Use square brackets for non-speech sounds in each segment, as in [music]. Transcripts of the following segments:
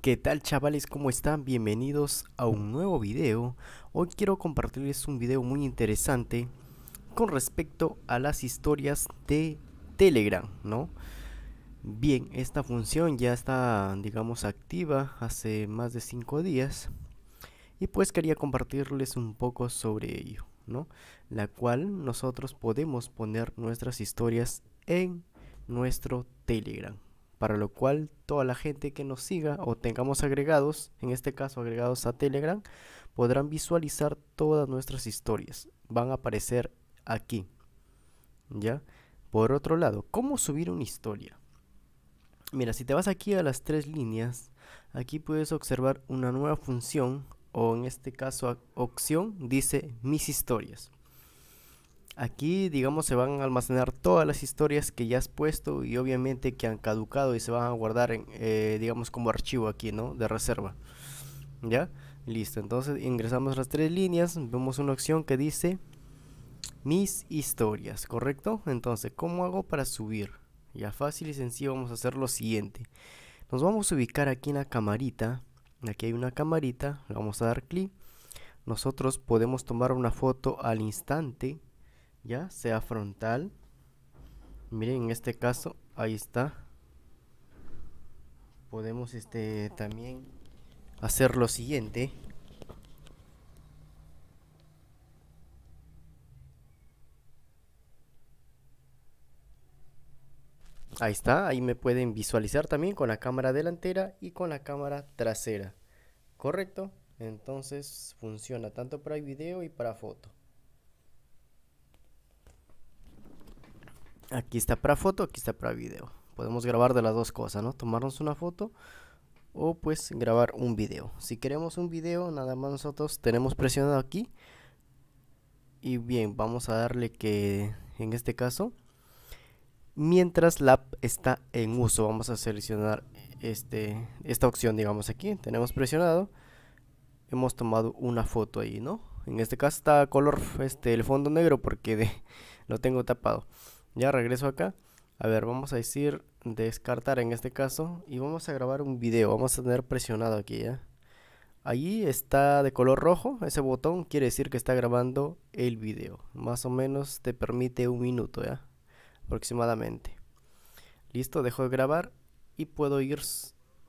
¿Qué tal chavales? ¿Cómo están? Bienvenidos a un nuevo video. Hoy quiero compartirles un video muy interesante con respecto a las historias de Telegram, ¿no? Bien, esta función ya está, digamos, activa hace más de 5 días. Y pues quería compartirles un poco sobre ello, ¿no? La cual nosotros podemos poner nuestras historias en nuestro Telegram, para lo cual toda la gente que nos siga o tengamos agregados, en este caso agregados a Telegram, podrán visualizar todas nuestras historias. Van a aparecer aquí. ¿Ya? Por otro lado, ¿cómo subir una historia? Mira, si te vas aquí a las tres líneas, aquí puedes observar una nueva función o en este caso opción, dice mis historias. Aquí, digamos, se van a almacenar todas las historias que ya has puesto y obviamente que han caducado y se van a guardar, en, eh, digamos, como archivo aquí, ¿no? De reserva. ¿Ya? Listo. Entonces ingresamos las tres líneas. Vemos una opción que dice mis historias, ¿correcto? Entonces, ¿cómo hago para subir? Ya fácil y sencillo vamos a hacer lo siguiente. Nos vamos a ubicar aquí en la camarita. Aquí hay una camarita, le vamos a dar clic. Nosotros podemos tomar una foto al instante ya sea frontal miren en este caso ahí está podemos este también hacer lo siguiente Ahí está, ahí me pueden visualizar también con la cámara delantera y con la cámara trasera. ¿Correcto? Entonces funciona tanto para video y para foto. Aquí está para foto, aquí está para video. Podemos grabar de las dos cosas, ¿no? Tomarnos una foto o pues grabar un video. Si queremos un video, nada más nosotros tenemos presionado aquí. Y bien, vamos a darle que en este caso mientras la app está en uso, vamos a seleccionar este esta opción, digamos aquí, tenemos presionado hemos tomado una foto ahí, ¿no? En este caso está color este el fondo negro porque [laughs] lo tengo tapado. Ya regreso acá. A ver, vamos a decir descartar en este caso y vamos a grabar un video. Vamos a tener presionado aquí ya. Allí está de color rojo ese botón, quiere decir que está grabando el video. Más o menos te permite un minuto ya, aproximadamente. Listo, dejo de grabar y puedo ir,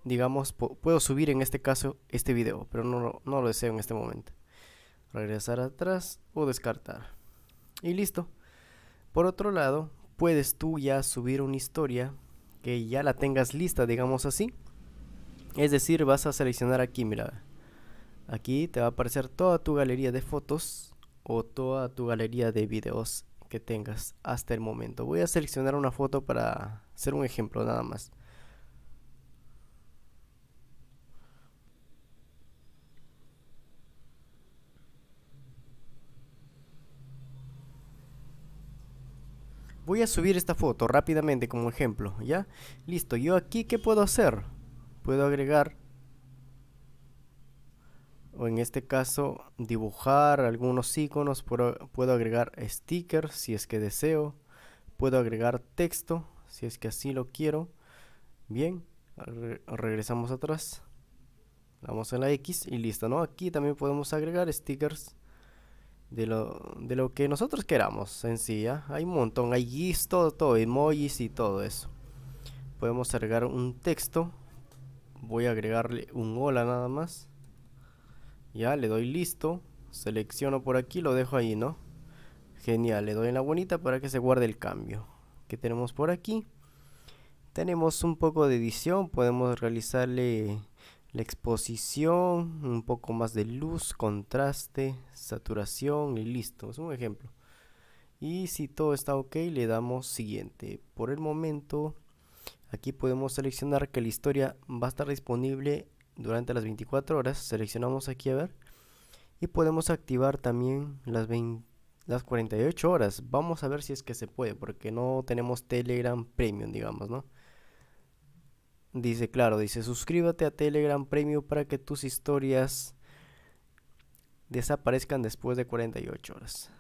digamos, puedo subir en este caso este video, pero no, no lo deseo en este momento. Regresar atrás o descartar. Y listo. Por otro lado, puedes tú ya subir una historia que ya la tengas lista, digamos así. Es decir, vas a seleccionar aquí, mira. Aquí te va a aparecer toda tu galería de fotos o toda tu galería de videos que tengas hasta el momento. Voy a seleccionar una foto para hacer un ejemplo nada más. Voy a subir esta foto rápidamente como ejemplo, ¿ya? Listo, yo aquí, ¿qué puedo hacer? Puedo agregar, o en este caso, dibujar algunos iconos, puedo agregar stickers si es que deseo, puedo agregar texto si es que así lo quiero. Bien, regresamos atrás, damos a la X y listo, ¿no? Aquí también podemos agregar stickers de lo, de lo que nosotros queramos sencilla, ¿ah? Hay un montón, hay GIFs, todo, todo, emojis y todo eso. Podemos agregar un texto. Voy a agregarle un hola nada más. Ya, le doy listo. Selecciono por aquí, lo dejo ahí, ¿no? Genial, le doy en la bonita para que se guarde el cambio. que tenemos por aquí? Tenemos un poco de edición, podemos realizarle la exposición, un poco más de luz, contraste, saturación y listo. Es un ejemplo. Y si todo está ok, le damos siguiente. Por el momento, aquí podemos seleccionar que la historia va a estar disponible durante las 24 horas. Seleccionamos aquí a ver. Y podemos activar también las las 48 horas. Vamos a ver si es que se puede, porque no tenemos Telegram Premium, digamos, ¿no? Dice, claro, dice, suscríbete a Telegram Premium para que tus historias desaparezcan después de 48 horas.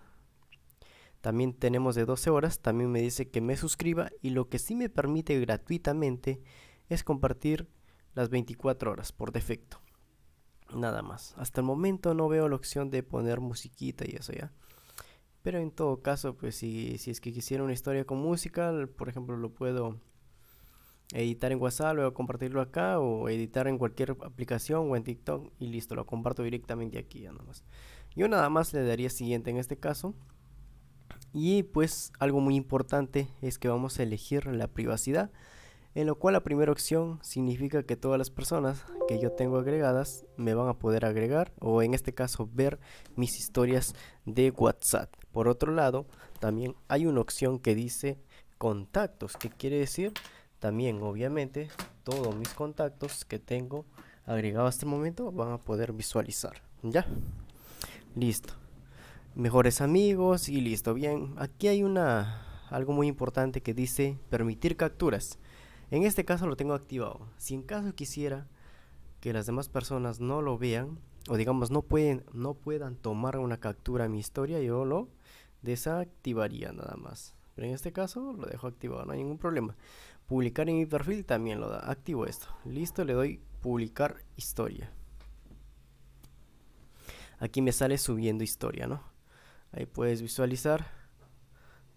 También tenemos de 12 horas, también me dice que me suscriba y lo que sí me permite gratuitamente es compartir las 24 horas por defecto. Nada más. Hasta el momento no veo la opción de poner musiquita y eso ya. Pero en todo caso, pues si, si es que quisiera una historia con música, por ejemplo, lo puedo editar en WhatsApp, luego compartirlo acá o editar en cualquier aplicación o en TikTok y listo, lo comparto directamente aquí ya Yo nada más le daría siguiente en este caso. Y pues algo muy importante es que vamos a elegir la privacidad, en lo cual la primera opción significa que todas las personas que yo tengo agregadas me van a poder agregar o en este caso ver mis historias de WhatsApp. Por otro lado, también hay una opción que dice contactos, que quiere decir también obviamente todos mis contactos que tengo agregado hasta el momento van a poder visualizar. ¿Ya? Listo. Mejores amigos y listo. Bien, aquí hay una algo muy importante que dice permitir capturas. En este caso lo tengo activado. Si en caso quisiera que las demás personas no lo vean o digamos no pueden no puedan tomar una captura a mi historia, yo lo desactivaría nada más. Pero en este caso lo dejo activado, no hay ningún problema. Publicar en mi perfil también lo da. Activo esto. Listo, le doy publicar historia. Aquí me sale subiendo historia, ¿no? Ahí puedes visualizar.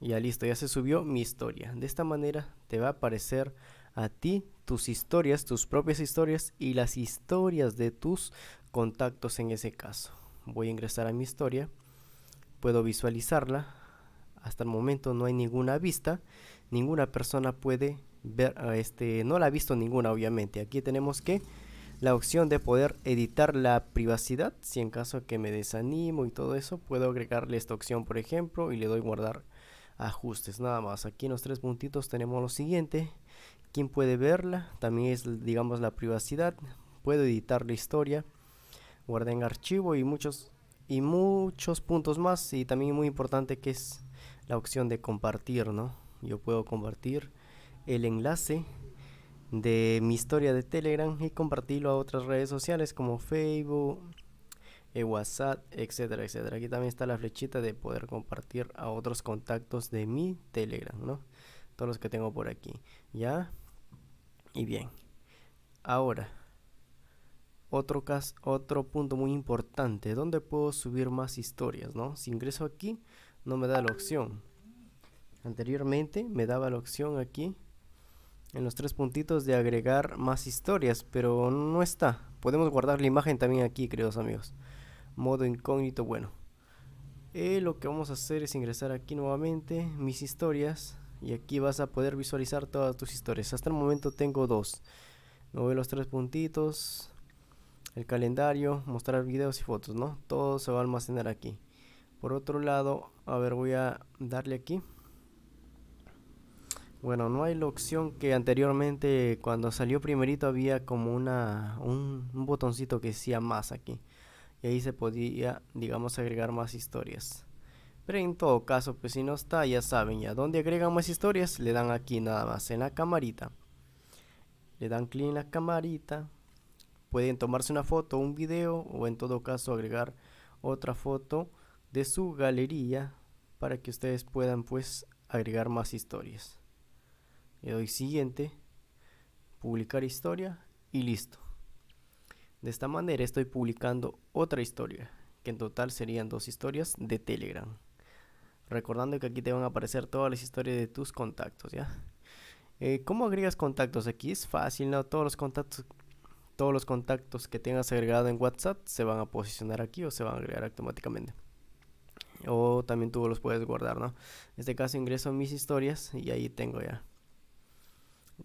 Ya listo, ya se subió mi historia. De esta manera te va a aparecer a ti tus historias, tus propias historias y las historias de tus contactos en ese caso. Voy a ingresar a mi historia. Puedo visualizarla. Hasta el momento no hay ninguna vista. Ninguna persona puede ver, ah, este, no la ha visto ninguna obviamente. Aquí tenemos que la opción de poder editar la privacidad. Si en caso que me desanimo y todo eso, puedo agregarle esta opción, por ejemplo, y le doy guardar ajustes. Nada más, aquí en los tres puntitos tenemos lo siguiente. ¿Quién puede verla? También es, digamos, la privacidad. Puedo editar la historia, guardar en archivo y muchos, y muchos puntos más. Y también muy importante que es la opción de compartir, ¿no? Yo puedo compartir el enlace de mi historia de Telegram y compartirlo a otras redes sociales como Facebook, eh, WhatsApp, etcétera, etcétera. Aquí también está la flechita de poder compartir a otros contactos de mi Telegram, ¿no? Todos los que tengo por aquí, ¿ya? Y bien. Ahora, otro, caso, otro punto muy importante, ¿dónde puedo subir más historias, no? Si ingreso aquí, no me da la opción. Anteriormente me daba la opción aquí en los tres puntitos de agregar más historias, pero no está. Podemos guardar la imagen también aquí, queridos amigos. Modo incógnito, bueno. Eh, lo que vamos a hacer es ingresar aquí nuevamente, mis historias, y aquí vas a poder visualizar todas tus historias. Hasta el momento tengo dos. No veo los tres puntitos, el calendario, mostrar videos y fotos, ¿no? Todo se va a almacenar aquí. Por otro lado, a ver, voy a darle aquí. Bueno, no hay la opción que anteriormente cuando salió primerito había como una un, botoncito que decía más aquí. Y ahí se podía, digamos, agregar más historias. Pero en todo caso, pues si no está, ya saben, ya dónde agregan más historias, le dan aquí nada más, en la camarita. Le dan clic en la camarita. Pueden tomarse una foto, un video o en todo caso agregar otra foto de su galería para que ustedes puedan pues agregar más historias le doy siguiente, publicar historia y listo. De esta manera estoy publicando otra historia, que en total serían dos historias de Telegram. Recordando que aquí te van a aparecer todas las historias de tus contactos, ¿ya? Eh, ¿Cómo agregas contactos? Aquí es fácil, ¿no? Todos los contactos todos los contactos que tengas agregado en WhatsApp se van a posicionar aquí o se van a agregar automáticamente. O también tú los puedes guardar, ¿no? En este caso ingreso mis historias y ahí tengo ya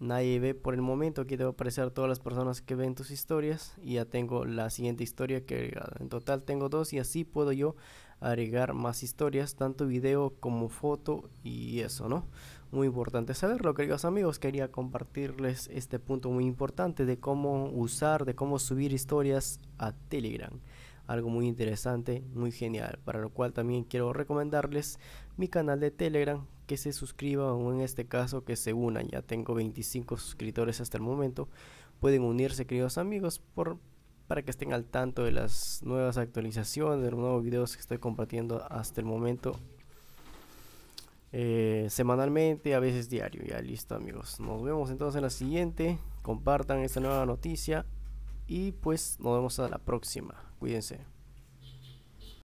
Nadie ve por el momento, aquí te a aparecer todas las personas que ven tus historias y ya tengo la siguiente historia que he agregado. En total tengo dos y así puedo yo agregar más historias, tanto video como foto y eso, ¿no? Muy importante saberlo, queridos amigos, quería compartirles este punto muy importante de cómo usar, de cómo subir historias a Telegram algo muy interesante, muy genial, para lo cual también quiero recomendarles mi canal de Telegram, que se suscriban o en este caso que se unan, ya tengo 25 suscriptores hasta el momento, pueden unirse queridos amigos por, para que estén al tanto de las nuevas actualizaciones, de los nuevos videos que estoy compartiendo hasta el momento. Eh, semanalmente, a veces diario, ya listo amigos. Nos vemos entonces en la siguiente. Compartan esta nueva noticia y pues nos vemos a la próxima. Cuídense.